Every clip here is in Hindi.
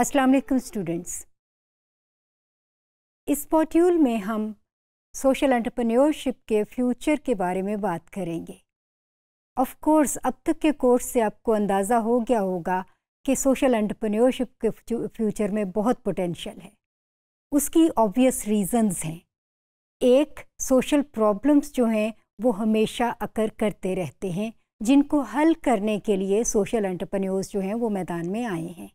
असलम स्टूडेंट्स इस पोट्यूल में हम सोशल एंटरप्रेन्योरशिप के फ्यूचर के बारे में बात करेंगे ऑफ कोर्स अब तक के कोर्स से आपको अंदाज़ा हो गया होगा कि सोशल एंटरप्रेन्योरशिप के फ्यूचर में बहुत पोटेंशियल है उसकी ऑब्वियस रीजंस हैं एक सोशल प्रॉब्लम्स जो हैं वो हमेशा अकर करते रहते हैं जिनको हल करने के लिए सोशल एंटरप्रेन्योर्स जो हैं वो मैदान में आए हैं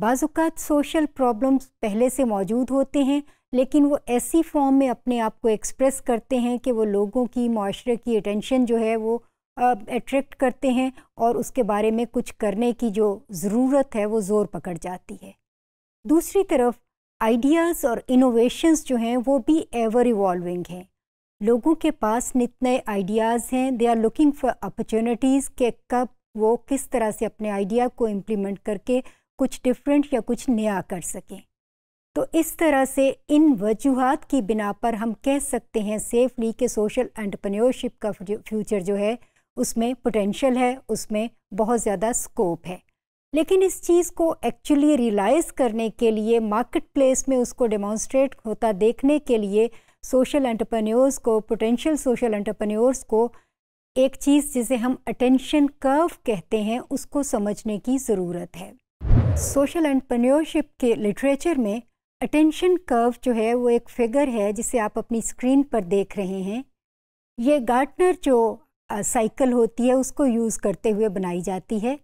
बाज़ात सोशल प्रॉब्लम्स पहले से मौजूद होते हैं लेकिन वो ऐसी फॉर्म में अपने आप को एक्सप्रेस करते हैं कि वो लोगों की माशरे की अटेंशन जो है वो अट्रैक्ट करते हैं और उसके बारे में कुछ करने की जो ज़रूरत है वो ज़ोर पकड़ जाती है दूसरी तरफ आइडियाज़ और इनोवेशंस जो हैं वो भी एवर इवॉल्विंग हैं लोगों के पास नित नए आइडियाज़ हैं they are looking for opportunities के कब वो किस तरह से अपने आइडिया को इम्प्लीमेंट करके कुछ डिफरेंट या कुछ नया कर सकें तो इस तरह से इन वजूहत की बिना पर हम कह सकते हैं सेफली कि सोशल एंटरप्रेन्योरशिप का फ्यूचर जो है उसमें पोटेंशियल है उसमें बहुत ज़्यादा स्कोप है लेकिन इस चीज़ को एक्चुअली रियलाइज़ करने के लिए मार्केट प्लेस में उसको डेमोन्स्ट्रेट होता देखने के लिए सोशल एंटरप्रेन्योर्स को पोटेंशियल सोशल एंटरप्रेन्योर्स को एक चीज़ जिसे हम अटेंशन कर्व कहते हैं उसको समझने की ज़रूरत है सोशल एंटरप्रेन्योरशिप के लिटरेचर में अटेंशन कर्व जो है वो एक फिगर है जिसे आप अपनी स्क्रीन पर देख रहे हैं ये गार्टनर जो साइकिल होती है उसको यूज़ करते हुए बनाई जाती है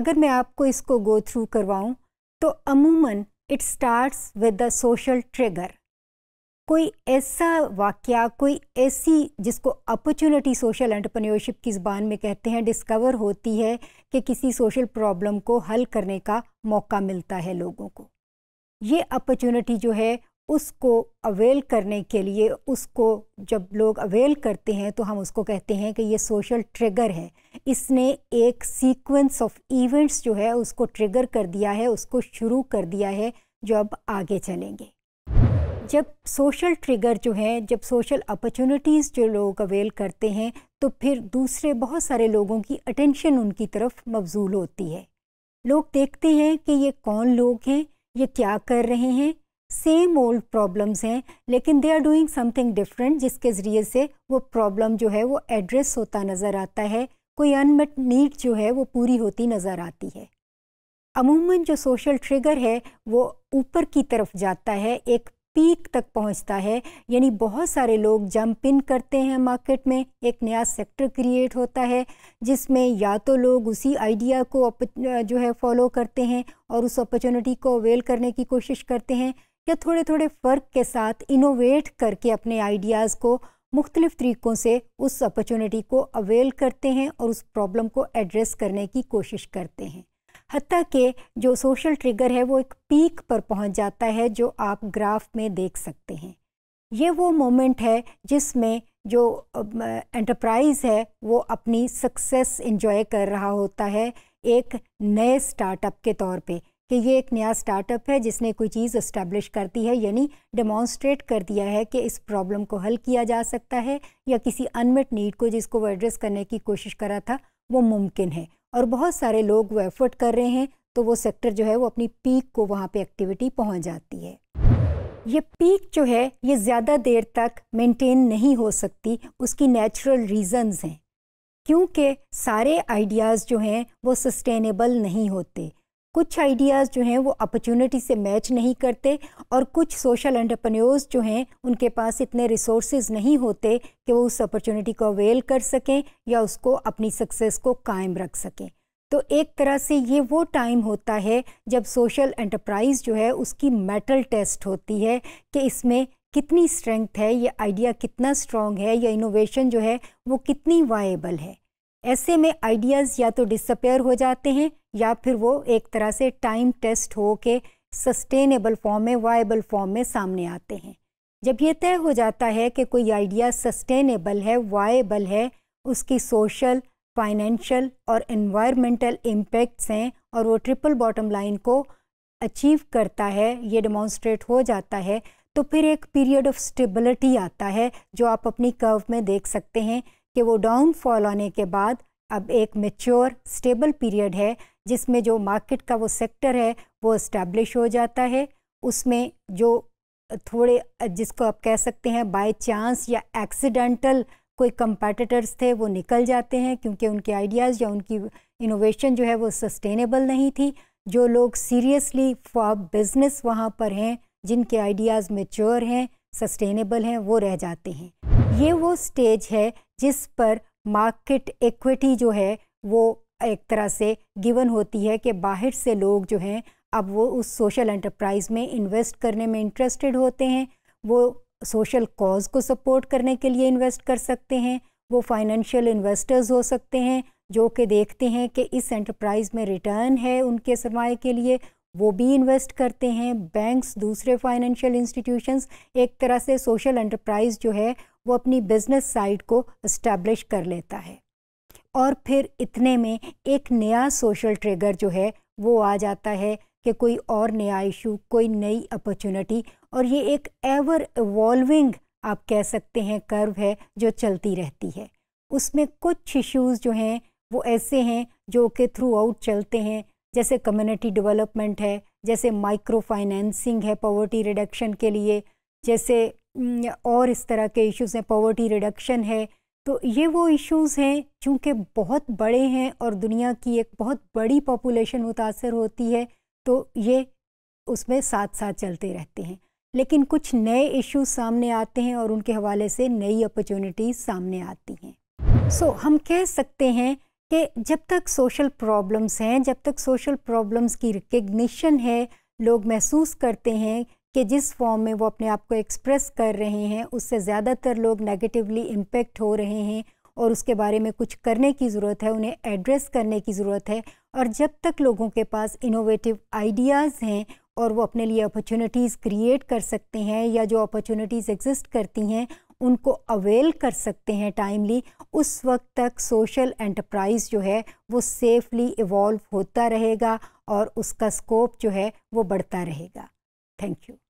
अगर मैं आपको इसको गो थ्रू करवाऊँ तो अमूमन it starts with the social trigger कोई ऐसा वाक्य कोई ऐसी जिसको अपॉर्चुनिटी सोशल एंटरप्रेन्योरशिप की ज़बान में कहते हैं डिस्कवर होती है कि किसी सोशल प्रॉब्लम को हल करने का मौका मिलता है लोगों को ये अपॉर्चुनिटी जो है उसको अवेल करने के लिए उसको जब लोग अवेल करते हैं तो हम उसको कहते हैं कि ये सोशल ट्रिगर है इसने एक सीक्वेंस ऑफ इवेंट्स जो है उसको ट्रिगर कर दिया है उसको शुरू कर दिया है जो अब आगे चलेंगे जब सोशल ट्रिगर जो है जब सोशल अपॉर्चुनिटीज़ जो लोग अवेल करते हैं तो फिर दूसरे बहुत सारे लोगों की अटेंशन उनकी तरफ मबजूल होती है लोग देखते हैं कि ये कौन लोग हैं ये क्या कर रहे हैं सेम ओल्ड प्रॉब्लम्स हैं लेकिन they are doing something different जिसके ज़रिए से वो प्रॉब्लम जो है वो एड्रेस होता नज़र आता है कोई अनमेट नीड जो है वो पूरी होती नज़र आती है अमूमन जो सोशल ट्रिगर है वो ऊपर की तरफ जाता है एक पीक तक पहुंचता है यानी बहुत सारे लोग जंप इन करते हैं मार्केट में एक नया सेक्टर क्रिएट होता है जिसमें या तो लोग उसी आइडिया को जो है फॉलो करते हैं और उस अपॉर्चुनिटी को अवेल करने की कोशिश करते हैं या थोड़े थोड़े फ़र्क के साथ इनोवेट करके अपने आइडियाज़ को मुख्तलिफ़ तरीक़ों से उस अपॉर्चुनिटी को अवेल करते हैं और उस प्रॉब्लम को एड्रेस करने की कोशिश करते हैं हती के जो सोशल ट्रिगर है वो एक पीक पर पहुंच जाता है जो आप ग्राफ में देख सकते हैं ये वो मोमेंट है जिसमें जो एंटरप्राइज़ है वो अपनी सक्सेस इन्जॉय कर रहा होता है एक नए स्टार्टअप के तौर पे कि ये एक नया स्टार्टअप है जिसने कोई चीज़ इस्टेब्लिश करती है यानी डेमॉन्स्ट्रेट कर दिया है कि इस प्रॉब्लम को हल किया जा सकता है या किसी अनमिट नीड को जिसको वो एड्रेस करने की कोशिश करा था वो मुमकिन है और बहुत सारे लोग वो एफर्ट कर रहे हैं तो वो सेक्टर जो है वो अपनी पीक को वहाँ पे एक्टिविटी पहुँच जाती है ये पीक जो है ये ज़्यादा देर तक मेंटेन नहीं हो सकती उसकी नेचुरल रीज़न्स हैं क्योंकि सारे आइडियाज़ जो हैं वो सस्टेनेबल नहीं होते कुछ आइडियाज़ जो हैं वो अपॉर्चुनिटी से मैच नहीं करते और कुछ सोशल एंटरप्रेन्योर्स जो हैं उनके पास इतने रिसोर्स नहीं होते कि वो उस अपॉर्चुनिटी को अवेल कर सकें या उसको अपनी सक्सेस को कायम रख सकें तो एक तरह से ये वो टाइम होता है जब सोशल एंटरप्राइज जो है उसकी मेटल टेस्ट होती है कि इसमें कितनी स्ट्रेंथ है या आइडिया कितना स्ट्रॉन्ग है या इनोवेशन जो है वो कितनी वाएबल है ऐसे में आइडियाज़ या तो डिसअपेयर हो जाते हैं या फिर वो एक तरह से टाइम टेस्ट हो के सस्टेनेबल फॉर्म में वाइबल फॉर्म में सामने आते हैं जब ये तय हो जाता है कि कोई आइडिया सस्टेनेबल है वाइबल है उसकी सोशल फाइनेंशियल और इन्वायरमेंटल इम्पेक्ट्स हैं और वो ट्रिपल बॉटम लाइन को अचीव करता है ये डेमॉन्स्ट्रेट हो जाता है तो फिर एक पीरियड ऑफ स्टेबिलिटी आता है जो आप अपनी कर्व में देख सकते हैं कि वो डाउनफॉल आने के बाद अब एक मेच्योर स्टेबल पीरियड है जिसमें जो मार्केट का वो सेक्टर है वो इस्टेब्लिश हो जाता है उसमें जो थोड़े जिसको आप कह सकते हैं बाय चांस या एक्सीडेंटल कोई कंपेटिटर्स थे वो निकल जाते हैं क्योंकि उनके आइडियाज़ या उनकी इनोवेशन जो है वो सस्टेनेबल नहीं थी जो लोग सीरियसली फॉर बिज़नेस वहाँ पर हैं जिनके आइडियाज़ मेच्योर हैं सस्टेनेबल हैं वो रह जाते हैं ये वो स्टेज है जिस पर मार्केट इक्विटी जो है वो एक तरह से गिवन होती है कि बाहर से लोग जो हैं अब वो उस सोशल एंटरप्राइज में इन्वेस्ट करने में इंटरेस्टेड होते हैं वो सोशल कॉज को सपोर्ट करने के लिए इन्वेस्ट कर सकते हैं वो फाइनेंशियल इन्वेस्टर्स हो सकते हैं जो कि देखते हैं कि इस एंटरप्राइज में रिटर्न है उनके सरमाए के लिए वो भी इन्वेस्ट करते हैं बैंक्स दूसरे फाइनेंशियल इंस्टीट्यूशंस एक तरह से सोशल एंटरप्राइज जो है वो अपनी बिजनेस साइड को इस्टेब्लिश कर लेता है और फिर इतने में एक नया सोशल ट्रिगर जो है वो आ जाता है कि कोई और नया इशू कोई नई अपॉर्चुनिटी और ये एक एवर इवॉल्विंग आप कह सकते हैं कर्व है जो चलती रहती है उसमें कुछ इश्यूज जो हैं वो ऐसे हैं जो कि थ्रू आउट चलते हैं जैसे कम्युनिटी डेवलपमेंट है जैसे माइक्रो फाइनेंसिंग है पॉवर्टी रिडक्शन के लिए जैसे और इस तरह के इश्यूज हैं पॉवर्टी रिडक्शन है तो ये वो इश्यूज़ हैं चूँकि बहुत बड़े हैं और दुनिया की एक बहुत बड़ी पॉपुलेशन मुतासर होती है तो ये उसमें साथ साथ चलते रहते हैं लेकिन कुछ नए इश्यूज सामने आते हैं और उनके हवाले से नई अपॉर्चुनिटीज़ सामने आती हैं सो so, हम कह सकते हैं कि जब तक सोशल प्रॉब्लम्स हैं जब तक सोशल प्रॉब्लम्स की रिकग्निशन है लोग महसूस करते हैं कि जिस फॉर्म में वो अपने आप को एक्सप्रेस कर रहे हैं उससे ज़्यादातर लोग नेगेटिवली इम्पेक्ट हो रहे हैं और उसके बारे में कुछ करने की ज़रूरत है उन्हें एड्रेस करने की ज़रूरत है और जब तक लोगों के पास इनोवेटिव आइडियाज़ हैं और वो अपने लिए अपॉर्चुनिटीज़ क्रिएट कर सकते हैं या जो अपॉर्चुनिटीज़ एग्जिस्ट करती हैं उनको अवेल कर सकते हैं टाइमली उस वक्त तक सोशल एंटरप्राइज जो है वो सेफली इवॉल्व होता रहेगा और उसका स्कोप जो है वो बढ़ता रहेगा थैंक यू